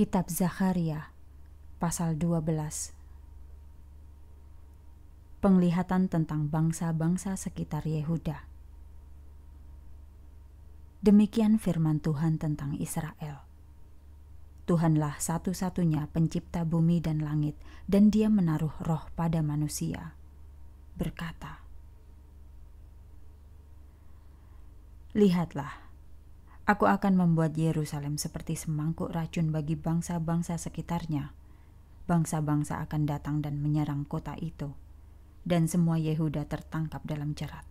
Kitab Zakaria pasal 12 Penglihatan tentang bangsa-bangsa sekitar Yehuda Demikian firman Tuhan tentang Israel. Tuhanlah satu-satunya pencipta bumi dan langit, dan Dia menaruh roh pada manusia. Berkata, "Lihatlah, Aku akan membuat Yerusalem seperti semangkuk racun bagi bangsa-bangsa sekitarnya. Bangsa-bangsa akan datang dan menyerang kota itu, dan semua Yehuda tertangkap dalam jerat.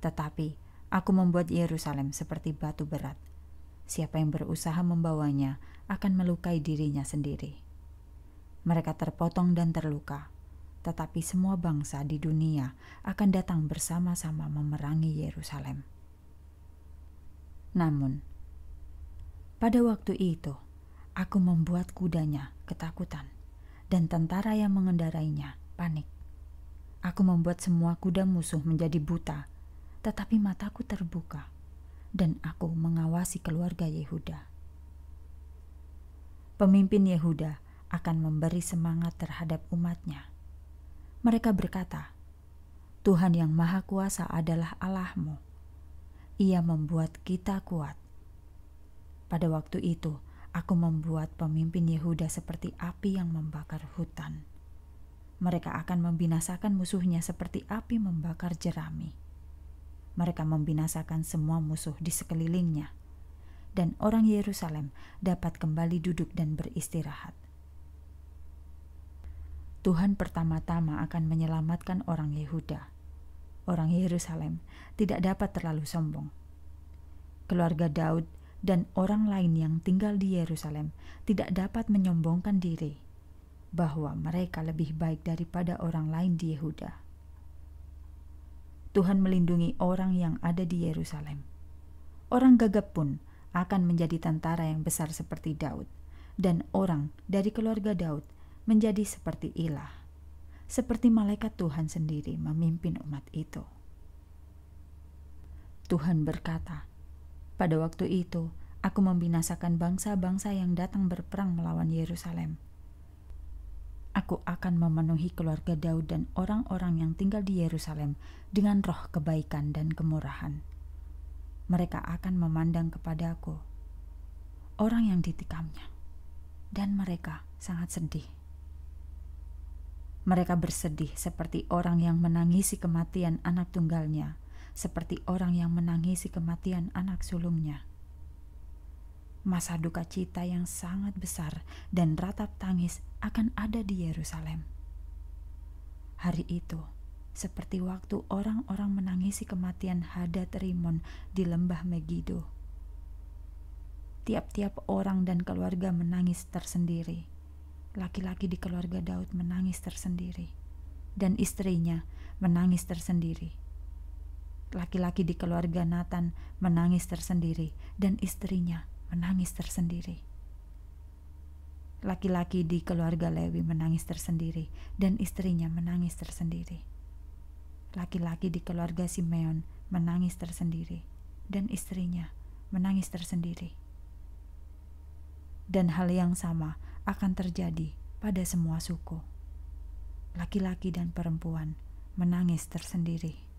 Tetapi aku membuat Yerusalem seperti batu berat. Siapa yang berusaha membawanya akan melukai dirinya sendiri. Mereka terpotong dan terluka, tetapi semua bangsa di dunia akan datang bersama-sama memerangi Yerusalem. Namun, pada waktu itu aku membuat kudanya ketakutan dan tentara yang mengendarainya panik. Aku membuat semua kuda musuh menjadi buta, tetapi mataku terbuka dan aku mengawasi keluarga Yehuda. Pemimpin Yehuda akan memberi semangat terhadap umatnya. Mereka berkata, "Tuhan yang Maha Kuasa adalah Allahmu." Ia membuat kita kuat. Pada waktu itu, aku membuat pemimpin Yehuda seperti api yang membakar hutan. Mereka akan membinasakan musuhnya seperti api membakar jerami. Mereka membinasakan semua musuh di sekelilingnya, dan orang Yerusalem dapat kembali duduk dan beristirahat. Tuhan pertama-tama akan menyelamatkan orang Yehuda orang Yerusalem tidak dapat terlalu sombong. Keluarga Daud dan orang lain yang tinggal di Yerusalem tidak dapat menyombongkan diri bahwa mereka lebih baik daripada orang lain di Yehuda. Tuhan melindungi orang yang ada di Yerusalem. Orang gagap pun akan menjadi tentara yang besar seperti Daud, dan orang dari keluarga Daud menjadi seperti Ilah seperti malaikat Tuhan sendiri memimpin umat itu. Tuhan berkata, "Pada waktu itu, aku membinasakan bangsa-bangsa yang datang berperang melawan Yerusalem. Aku akan memenuhi keluarga Daud dan orang-orang yang tinggal di Yerusalem dengan roh kebaikan dan kemurahan. Mereka akan memandang kepada Aku, orang yang ditikamnya, dan mereka sangat sedih." Mereka bersedih seperti orang yang menangisi kematian anak tunggalnya, seperti orang yang menangisi kematian anak sulungnya. Masa duka cita yang sangat besar dan ratap tangis akan ada di Yerusalem. Hari itu, seperti waktu orang-orang menangisi kematian Hadad Rimon di lembah Megiddo. Tiap-tiap orang dan keluarga menangis tersendiri laki-laki di keluarga Daud menangis tersendiri, dan istrinya menangis tersendiri. Laki-laki di keluarga Nathan menangis tersendiri, dan istrinya menangis tersendiri. Laki-laki di keluarga Lewi menangis tersendiri, dan istrinya menangis tersendiri. Laki-laki di keluarga Simeon menangis tersendiri, dan istrinya menangis tersendiri. Dan hal yang sama akan terjadi pada semua suku. Laki-laki dan perempuan menangis tersendiri.